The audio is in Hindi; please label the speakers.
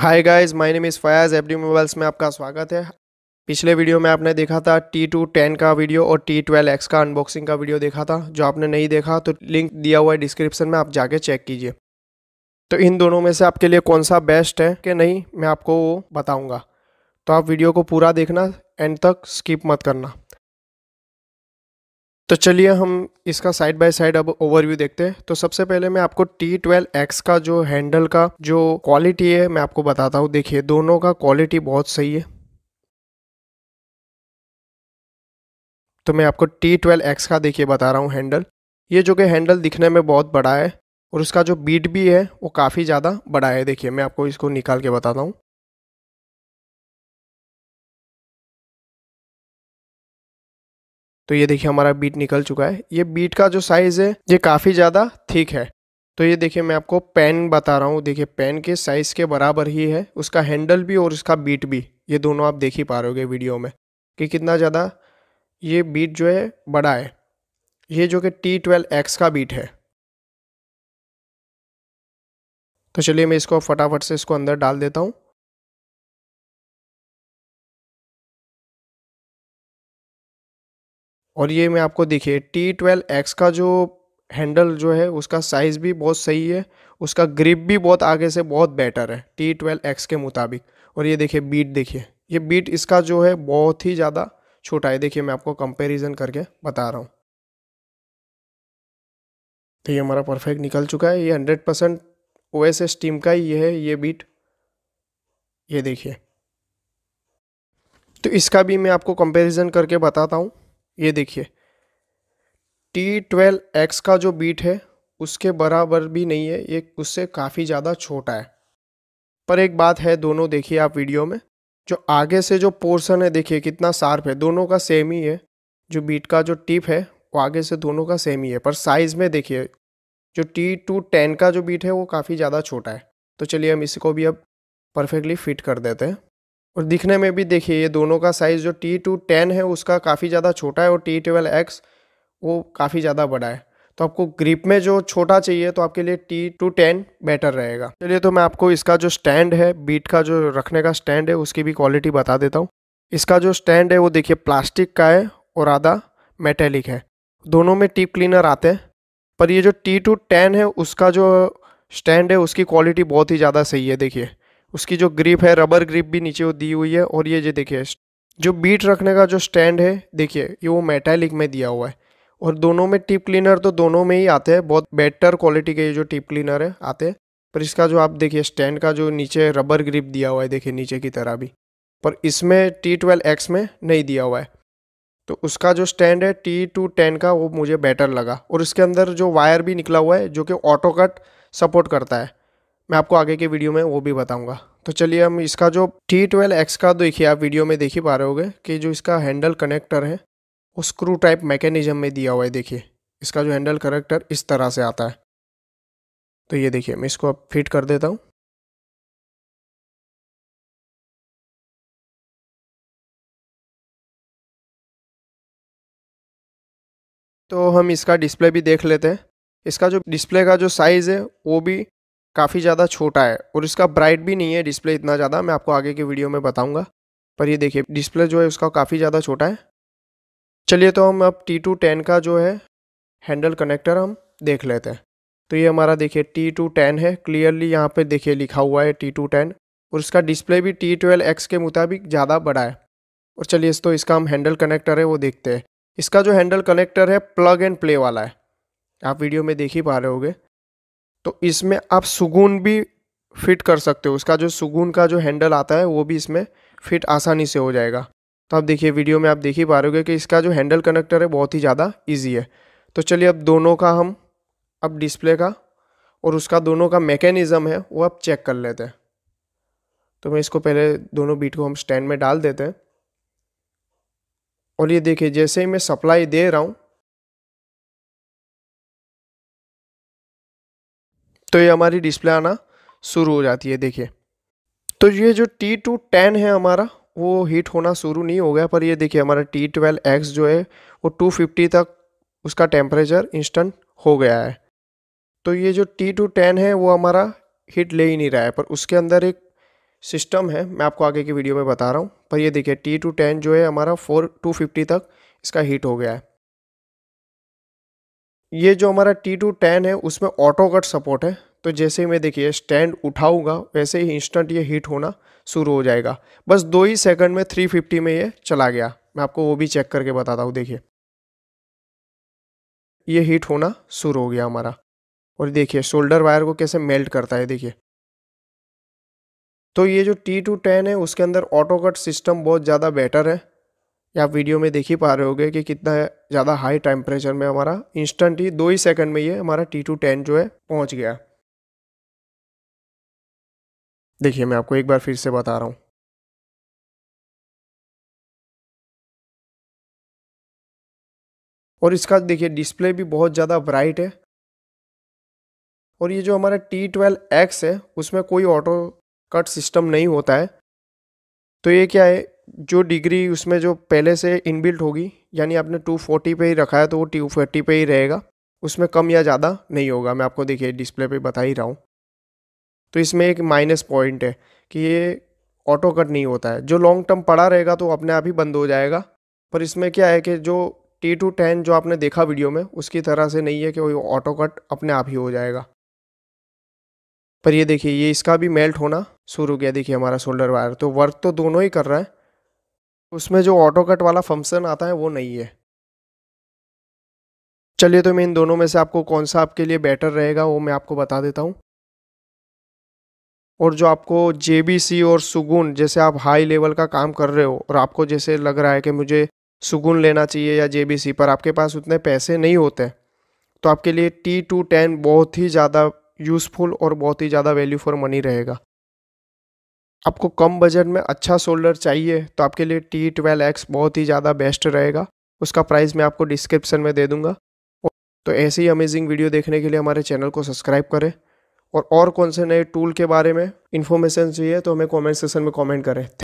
Speaker 1: hi guys my name is Fayaz F D mobiles में आपका स्वागत है पिछले वीडियो में आपने देखा था टी टू टेन का वीडियो और टी ट्वेल्व एक्स का अनबॉक्सिंग का वीडियो देखा था जो आपने नहीं देखा तो लिंक दिया हुआ है डिस्क्रिप्शन में आप जाके चेक कीजिए तो इन दोनों में से आपके लिए कौन सा बेस्ट है कि नहीं मैं आपको वो बताऊँगा तो आप वीडियो को पूरा देखना एंड तक स्किप मत करना तो चलिए हम इसका साइड बाय साइड अब ओवरव्यू देखते हैं तो सबसे पहले मैं आपको टी ट्वेल्व एक्स का जो हैंडल का जो क्वालिटी है मैं आपको बताता हूँ देखिए दोनों का क्वालिटी बहुत सही है तो मैं आपको टी ट्वेल्व एक्स का देखिए बता रहा हूँ हैंडल ये जो कि हैंडल दिखने में बहुत बड़ा है और उसका जो बीट भी है वो काफ़ी ज़्यादा बड़ा है देखिए मैं आपको इसको निकाल के बताता हूँ तो ये देखिए हमारा बीट निकल चुका है ये बीट का जो साइज़ है ये काफ़ी ज़्यादा ठीक है तो ये देखिए मैं आपको पेन बता रहा हूँ देखिए पेन के साइज़ के बराबर ही है उसका हैंडल भी और उसका बीट भी ये दोनों आप देख ही पा रहे वीडियो में कि कितना ज़्यादा ये बीट जो है बड़ा है ये जो कि टी ट्वेल्व एक्स का बीट है तो चलिए मैं इसको फटाफट से इसको अंदर डाल देता हूँ और ये मैं आपको देखिए टी ट्वेल्व एक्स का जो हैंडल जो है उसका साइज़ भी बहुत सही है उसका ग्रिप भी बहुत आगे से बहुत बेटर है टी ट्वेल्व एक्स के मुताबिक और ये देखिए बीट देखिए ये बीट इसका जो है बहुत ही ज़्यादा छोटा है देखिए मैं आपको कंपेरिज़न करके बता रहा हूँ तो ये हमारा परफेक्ट निकल चुका है ये hundred percent O S S team का ही ये है ये बीट ये देखिए तो इसका भी मैं आपको कंपेरिजन करके बताता हूँ ये देखिए टी ट्वेल्व एक्स का जो बीट है उसके बराबर भी नहीं है ये उससे काफ़ी ज़्यादा छोटा है पर एक बात है दोनों देखिए आप वीडियो में जो आगे से जो पोर्शन है देखिए कितना शार्प है दोनों का सेम ही है जो बीट का जो टिप है वो आगे से दोनों का सेम ही है पर साइज़ में देखिए जो टी टू टेन का जो बीट है वो काफ़ी ज़्यादा छोटा है तो चलिए हम इसको भी अब परफेक्टली फिट कर देते हैं और दिखने में भी देखिए ये दोनों का साइज़ जो टी टू टेन है उसका काफ़ी ज़्यादा छोटा है और टी ट्वेल्व एक्स वो काफ़ी ज़्यादा बड़ा है तो आपको ग्रिप में जो छोटा चाहिए तो आपके लिए टी टू टेन बेटर रहेगा चलिए तो मैं आपको इसका जो स्टैंड है बीट का जो रखने का स्टैंड है उसकी भी क्वालिटी बता देता हूँ इसका जो स्टैंड है वो देखिए प्लास्टिक का है और आधा मेटेलिक है दोनों में टीप क्लीनर आते हैं पर ये जो टी टू टेन है उसका जो स्टैंड है उसकी क्वालिटी बहुत ही ज़्यादा सही है देखिए उसकी जो ग्रिप है रबर ग्रिप भी नीचे वो दी हुई है और ये जो देखिए जो बीट रखने का जो स्टैंड है देखिए ये वो मेटेलिक में दिया हुआ है और दोनों में टिप क्लीनर तो दोनों में ही आते हैं बहुत बेटर क्वालिटी के ये जो टिप क्लीनर है आते हैं पर इसका जो आप देखिए स्टैंड का जो नीचे रबर ग्रिप दिया हुआ है देखिए नीचे की तरह भी पर इसमें टी ट्वेल्व एक्स में नहीं दिया हुआ है तो उसका जो स्टैंड है टी टू टेन का वो मुझे बेटर लगा और इसके अंदर जो वायर भी निकला हुआ है जो कि ऑटो कट सपोर्ट करता है मैं आपको आगे के वीडियो में वो भी बताऊंगा तो चलिए हम इसका जो टी ट्वेल्व एक्स का देखिए आप वीडियो में देख ही पा रहे होगे कि जो इसका हैंडल कनेक्टर है वो स्क्रू टाइप मैकेनिज्म में दिया हुआ है देखिए इसका जो हैंडल कनेक्टर इस तरह से आता है तो ये देखिए मैं इसको अब फिट कर देता हूँ तो हम इसका डिस्प्ले भी देख लेते हैं इसका जो डिस्प्ले का जो साइज़ है वो भी काफ़ी ज़्यादा छोटा है और इसका ब्राइट भी नहीं है डिस्प्ले इतना ज़्यादा मैं आपको आगे के वीडियो में बताऊँगा पर ये देखिए डिस्प्ले जो है उसका काफ़ी ज़्यादा छोटा है चलिए तो हम अब टी टू टेन का जो है हैंडल कनेक्टर हम देख लेते हैं तो ये हमारा देखिए टी टू टेन है क्लियरली यहाँ पे देखिए लिखा हुआ है टी टू टेन और इसका डिस्प्ले भी टी ट्वेल्व एक्स के मुताबिक ज़्यादा बड़ा है और चलिए इस तो इसका हम हैंडल कनेक्टर है वो देखते हैं इसका जो हैंडल कनेक्टर है प्लग एंड प्ले वाला है आप वीडियो में देख ही पा रहे होगे तो इसमें आप सुगून भी फिट कर सकते हो उसका जो सुगुन का जो हैंडल आता है वो भी इसमें फिट आसानी से हो जाएगा तो आप देखिए वीडियो में आप देख ही पा रहे कि इसका जो हैंडल कनेक्टर है बहुत ही ज़्यादा ईजी है तो चलिए अब दोनों का हम अब डिस्प्ले का और उसका दोनों का मैकेनिज़म है वो आप चेक कर लेते हैं तो मैं इसको पहले दोनों बीट को हम स्टैंड में डाल देते हैं और ये देखिए जैसे ही मैं सप्लाई दे रहा हूँ तो ये हमारी डिस्प्ले आना शुरू हो जाती है देखिए तो ये जो टी टू टेन है हमारा वो हीट होना शुरू नहीं हो गया पर ये देखिए हमारा टी ट्वेल्व एक्स जो है वो टू फिफ्टी तक उसका टेम्परेचर इंस्टेंट हो गया है तो ये जो टी टू टेन है वो हमारा हीट ले ही नहीं रहा है पर उसके अंदर एक सिस्टम है मैं आपको आगे की वीडियो में बता रहा हूँ पर ये देखिए टी टू टेन जो है हमारा फोर टू फिफ्टी तक इसका हीट हो गया है ये जो हमारा टी टू टेन है उसमें ऑटो कट सपोर्ट है तो जैसे ही मैं देखिए स्टैंड उठाऊंगा वैसे ही इंस्टेंट ये हीट होना शुरू हो जाएगा बस दो ही सेकंड में 350 में ये चला गया मैं आपको वो भी चेक करके बताता हूँ देखिए ये हीट होना शुरू हो गया हमारा और देखिए शोल्डर वायर को कैसे मेल्ट करता है देखिए तो ये जो टी टू टेन है उसके अंदर ऑटो कट सिस्टम बहुत ज़्यादा बेटर है या आप वीडियो में देख ही पा रहे होगे कि कितना ज़्यादा हाई टेम्परेचर में हमारा इंस्टेंट ही दो ही सेकंड में ये हमारा टी टू टेन जो है पहुंच गया देखिए मैं आपको एक बार फिर से बता रहा हूँ और इसका देखिए डिस्प्ले भी बहुत ज़्यादा ब्राइट है और ये जो हमारा टी ट्वेल्व एक्स है उसमें कोई ऑटो कट सिस्टम नहीं होता है तो ये क्या है जो डिग्री उसमें जो पहले से इनबिल्ट होगी यानी आपने 240 पे ही रखा है तो वो 240 पे ही रहेगा उसमें कम या ज़्यादा नहीं होगा मैं आपको देखिए डिस्प्ले पे बता ही रहा हूँ तो इसमें एक माइनस पॉइंट है कि ये ऑटो कट नहीं होता है जो लॉन्ग टर्म पड़ा रहेगा तो अपने आप ही बंद हो जाएगा पर इसमें क्या है कि जो टी टू टेन जो आपने देखा वीडियो में उसकी तरह से नहीं है कि वो ऑटो कट अपने आप ही हो जाएगा पर ये देखिए ये इसका भी मेल्ट होना शुरू हो गया देखिए हमारा शोल्डर वायर तो वर्क तो दोनों ही कर रहा है उसमें जो ऑटो कट वाला फंक्शन आता है वो नहीं है चलिए तो मैं इन दोनों में से आपको कौन सा आपके लिए बेटर रहेगा वो मैं आपको बता देता हूँ और जो आपको जे और सुगुन जैसे आप हाई लेवल का काम कर रहे हो और आपको जैसे लग रहा है कि मुझे सुगुन लेना चाहिए या जे पर आपके पास उतने पैसे नहीं होते तो आपके लिए टी टू टेन बहुत ही ज़्यादा यूज़फुल और बहुत ही ज़्यादा वैल्यू फॉर मनी रहेगा आपको कम बजट में अच्छा सोल्डर चाहिए तो आपके लिए टी ट्वेल्व एक्स बहुत ही ज़्यादा बेस्ट रहेगा उसका प्राइस मैं आपको डिस्क्रिप्शन में दे दूँगा तो ऐसे ही अमेजिंग वीडियो देखने के लिए हमारे चैनल को सब्सक्राइब करें और और कौन से नए टूल के बारे में इन्फॉर्मेशन चाहिए तो हमें कमेंट सेशन में कमेंट करें